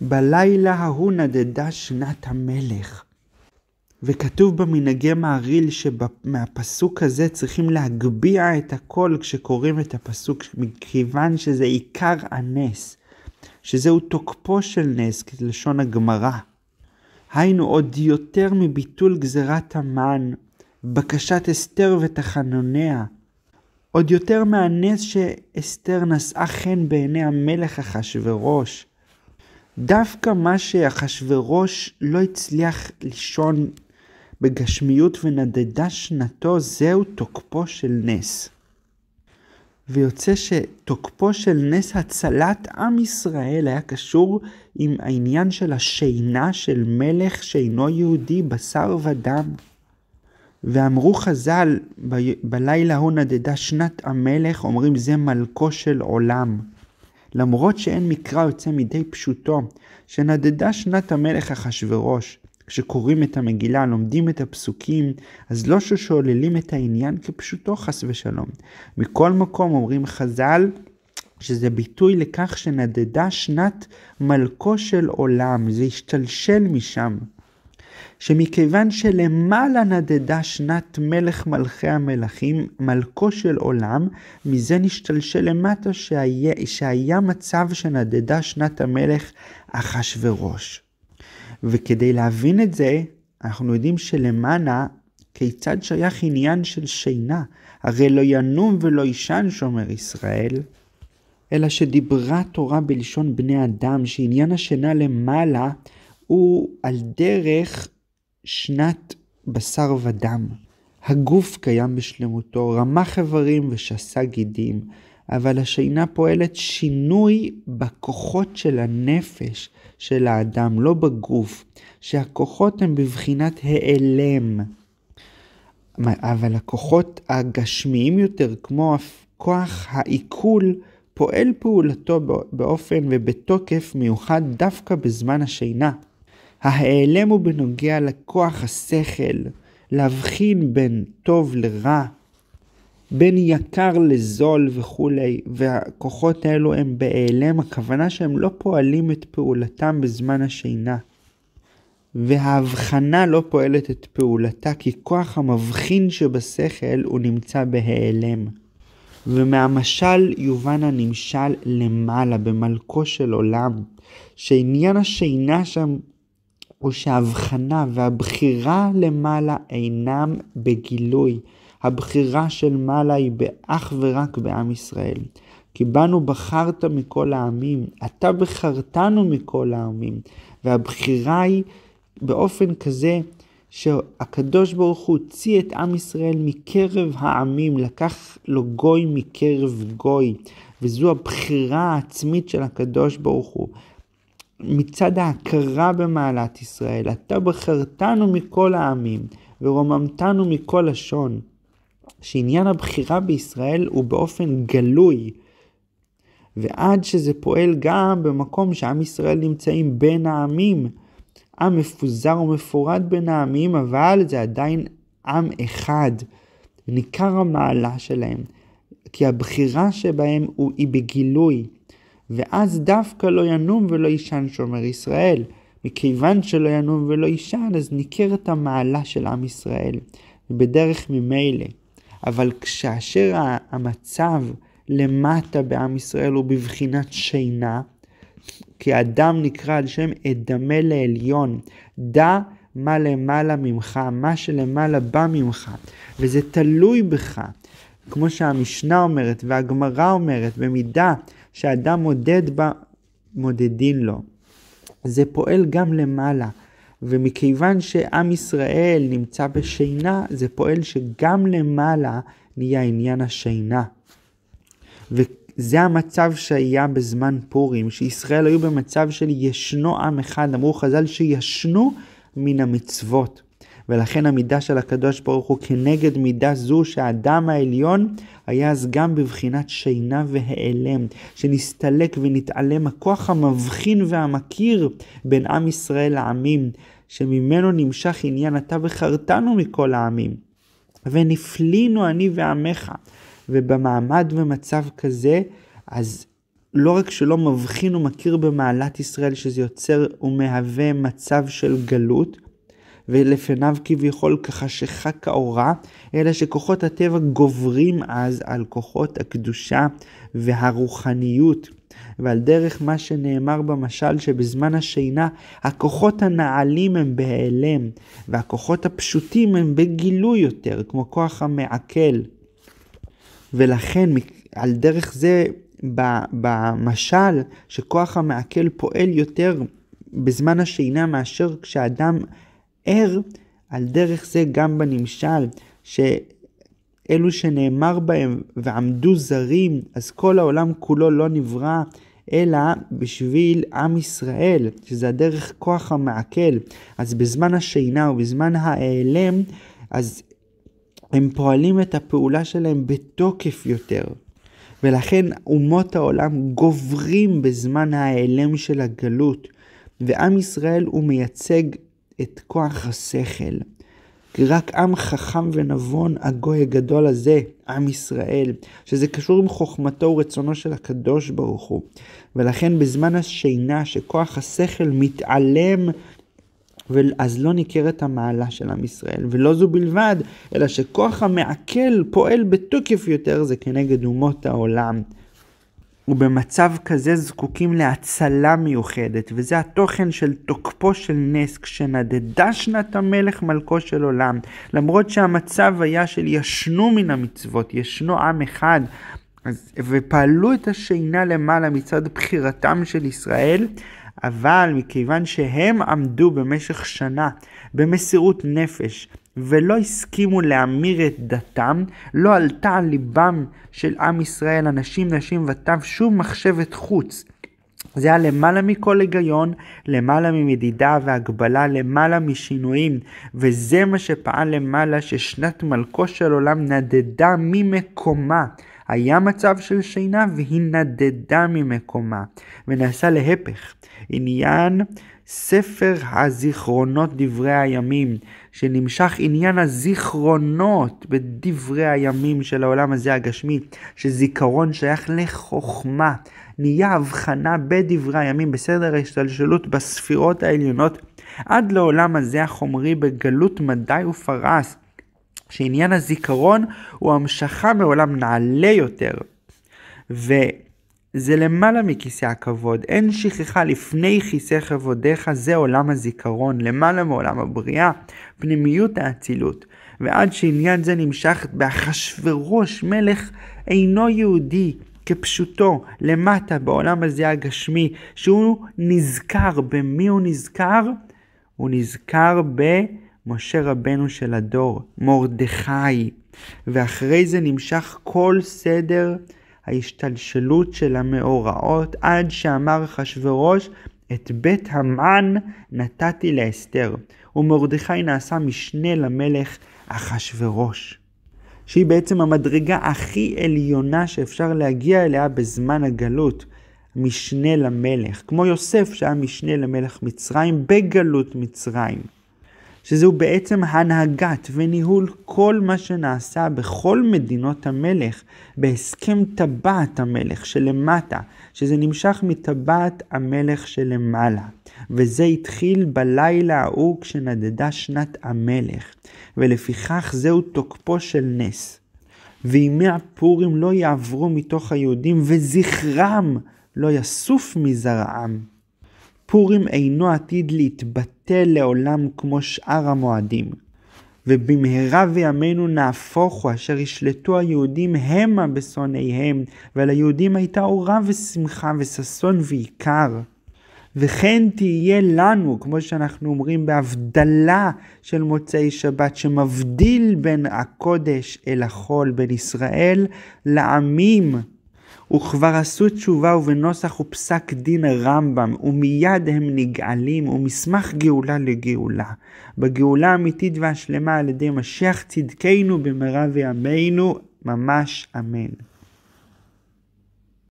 בלילה ההוא נדדה שנת המלך. וכתוב במנהגי מעריל שמהפסוק הזה צריכים להגביה את הכל כשקוראים את הפסוק, מכיוון שזה עיקר הנס, שזהו תוקפו של נס, כלשון הגמרא. היינו עוד יותר מביטול גזירת המן, בקשת אסתר ותחנוניה, עוד יותר מהנס שאסתר נשאה חן בעיני המלך אחשורוש, דווקא מה שאחשוורוש לא הצליח לישון בגשמיות ונדדה שנתו, זהו תוקפו של נס. ויוצא שתוקפו של נס הצלת עם ישראל היה קשור עם העניין של השינה של מלך שאינו יהודי, בשר ודם. ואמרו חז"ל, ב- בלילה הוא נדדה שנת המלך, אומרים זה מלכו של עולם. למרות שאין מקרא יוצא מידי פשוטו, שנדדה שנת המלך אחשורוש. כשקוראים את המגילה, לומדים את הפסוקים, אז לא ששוללים את העניין כפשוטו חס ושלום. מכל מקום אומרים חז"ל, שזה ביטוי לכך שנדדה שנת מלכו של עולם, זה השתלשל משם. שמכיוון שלמעלה נדדה שנת מלך מלכי המלכים, מלכו של עולם, מזה נשתלשל למטה שהיה, שהיה מצב שנדדה שנת המלך אחשורוש. וכדי להבין את זה, אנחנו יודעים שלמענה, כיצד שייך עניין של שינה? הרי לא ינום ולא יישן שומר ישראל, אלא שדיברה תורה בלשון בני אדם, שעניין השינה למעלה הוא על דרך שנת בשר ודם. הגוף קיים בשלמותו, רמח איברים ושסה גידים, אבל השינה פועלת שינוי בכוחות של הנפש של האדם, לא בגוף, שהכוחות הם בבחינת העלם. אבל הכוחות הגשמיים יותר, כמו כוח העיכול, פועל פעולתו באופן ובתוקף מיוחד דווקא בזמן השינה. ההיעלם הוא בנוגע לכוח השכל להבחין בין טוב לרע, בין יקר לזול וכולי, והכוחות האלו הם בהיעלם, הכוונה שהם לא פועלים את פעולתם בזמן השינה. וההבחנה לא פועלת את פעולתה כי כוח המבחין שבשכל הוא נמצא בהיעלם. ומהמשל יובן הנמשל למעלה במלכו של עולם, שעניין השינה שם או שההבחנה והבחירה למעלה אינם בגילוי. הבחירה של מעלה היא באך ורק בעם ישראל. כי בנו בחרת מכל העמים, אתה בחרתנו מכל העמים, והבחירה היא באופן כזה שהקדוש ברוך הוא הוציא את עם ישראל מקרב העמים, לקח לו גוי מקרב גוי, וזו הבחירה העצמית של הקדוש ברוך הוא. מצד ההכרה במעלת ישראל, אתה בחרתנו מכל העמים ורוממתנו מכל לשון, שעניין הבחירה בישראל הוא באופן גלוי, ועד שזה פועל גם במקום שעם ישראל נמצאים בין העמים, עם מפוזר ומפורד בין העמים, אבל זה עדיין עם אחד. ניכר המעלה שלהם, כי הבחירה שבהם היא בגילוי. ואז דווקא לא ינום ולא יישן שומר ישראל. מכיוון שלא ינום ולא יישן, אז ניכרת המעלה של עם ישראל, בדרך ממילא. אבל כאשר המצב למטה בעם ישראל הוא בבחינת שינה, כי אדם נקרא על שם אדמה לעליון, דע מה למעלה ממך, מה שלמעלה בא ממך, וזה תלוי בך. כמו שהמשנה אומרת והגמרא אומרת, במידה שאדם מודד בה, מודדין לו. זה פועל גם למעלה, ומכיוון שעם ישראל נמצא בשינה, זה פועל שגם למעלה נהיה עניין השינה. וזה המצב שהיה בזמן פורים, שישראל היו במצב של ישנו עם אחד, אמרו חז"ל שישנו מן המצוות. ולכן המידה של הקדוש ברוך הוא כנגד מידה זו שהאדם העליון היה אז גם בבחינת שינה והיעלם, שנסתלק ונתעלם הכוח המבחין והמכיר בין עם ישראל לעמים, שממנו נמשך עניין אתה בחרתנו מכל העמים, ונפלינו אני ועמך, ובמעמד ומצב כזה, אז לא רק שלא מבחין ומכיר במעלת ישראל, שזה יוצר ומהווה מצב של גלות, ולפניו כביכול כחשיכה כאורה, אלא שכוחות הטבע גוברים אז על כוחות הקדושה והרוחניות. ועל דרך מה שנאמר במשל שבזמן השינה הכוחות הנעלים הם בהיעלם והכוחות הפשוטים הם בגילוי יותר כמו כוח המעכל. ולכן על דרך זה במשל שכוח המעכל פועל יותר בזמן השינה מאשר כשאדם ער על דרך זה גם בנמשל, שאלו שנאמר בהם ועמדו זרים, אז כל העולם כולו לא נברא, אלא בשביל עם ישראל, שזה הדרך כוח המעכל. אז בזמן השינה ובזמן ההיעלם, אז הם פועלים את הפעולה שלהם בתוקף יותר. ולכן אומות העולם גוברים בזמן ההיעלם של הגלות, ועם ישראל הוא מייצג את כוח השכל. כי רק עם חכם ונבון, הגוי הגדול הזה, עם ישראל, שזה קשור עם חוכמתו ורצונו של הקדוש ברוך הוא. ולכן בזמן השינה, שכוח השכל מתעלם אז לא ניכרת המעלה של עם ישראל. ולא זו בלבד, אלא שכוח המעכל פועל בתוקף יותר זה כנגד אומות העולם. ובמצב כזה זקוקים להצלה מיוחדת, וזה התוכן של תוקפו של נס, כשנדדה שנת המלך מלכו של עולם. למרות שהמצב היה של ישנו מן המצוות, ישנו עם אחד, אז, ופעלו את השינה למעלה מצד בחירתם של ישראל, אבל מכיוון שהם עמדו במשך שנה במסירות נפש, ולא הסכימו להמיר את דתם, לא עלתה על ליבם של עם ישראל, אנשים, נשים וטף, שום מחשבת חוץ. זה היה למעלה מכל היגיון, למעלה ממדידה והגבלה, למעלה משינויים, וזה מה שפעל למעלה ששנת מלכו של עולם נדדה ממקומה. היה מצב של שינה והיא נדדה ממקומה, ונעשה להפך, עניין ספר הזיכרונות דברי הימים, שנמשך עניין הזיכרונות בדברי הימים של העולם הזה הגשמי, שזיכרון שייך לחוכמה, נהיה הבחנה בדברי הימים, בסדר ההשתלשלות בספירות העליונות, עד לעולם הזה החומרי בגלות מדי ופרס, שעניין הזיכרון הוא המשכה מעולם נעלה יותר. ו... זה למעלה מכיסא הכבוד, אין שכחה לפני כיסא כבודיך, זה עולם הזיכרון, למעלה מעולם הבריאה, פנימיות האצילות. ועד שעניין זה נמשך באחשורוש מלך אינו יהודי, כפשוטו, למטה בעולם הזה הגשמי, שהוא נזכר, במי הוא נזכר? הוא נזכר במשה רבנו של הדור, מרדכי. ואחרי זה נמשך כל סדר ההשתלשלות של המאורעות עד שאמר אחשורוש את בית המן נתתי לאסתר ומרדכי נעשה משנה למלך אחשורוש. שהיא בעצם המדרגה הכי עליונה שאפשר להגיע אליה בזמן הגלות, משנה למלך, כמו יוסף שהיה משנה למלך מצרים בגלות מצרים. שזהו בעצם הנהגת וניהול כל מה שנעשה בכל מדינות המלך, בהסכם טבעת המלך שלמטה, שזה נמשך מטבעת המלך שלמעלה. וזה התחיל בלילה ההוא כשנדדה שנת המלך, ולפיכך זהו תוקפו של נס. וימי הפורים לא יעברו מתוך היהודים, וזכרם לא יסוף מזרעם. פורים אינו עתיד להתבטל לעולם כמו שאר המועדים, ובמהרה בימינו נהפוכו אשר ישלטו היהודים המה בשונאיהם, היהודים הייתה אורה ושמחה וששון ועיקר. וכן תהיה לנו, כמו שאנחנו אומרים, בהבדלה של מוצאי שבת שמבדיל בין הקודש אל החול, בין ישראל לעמים. וכבר עשו תשובה ובנוסח ופסק דין רמב״ם, ומיד הם נגאלים, ומסמך גאולה לגאולה. בגאולה האמיתית והשלמה על ידי משיח צדקנו במהרה וימינו, ממש אמן.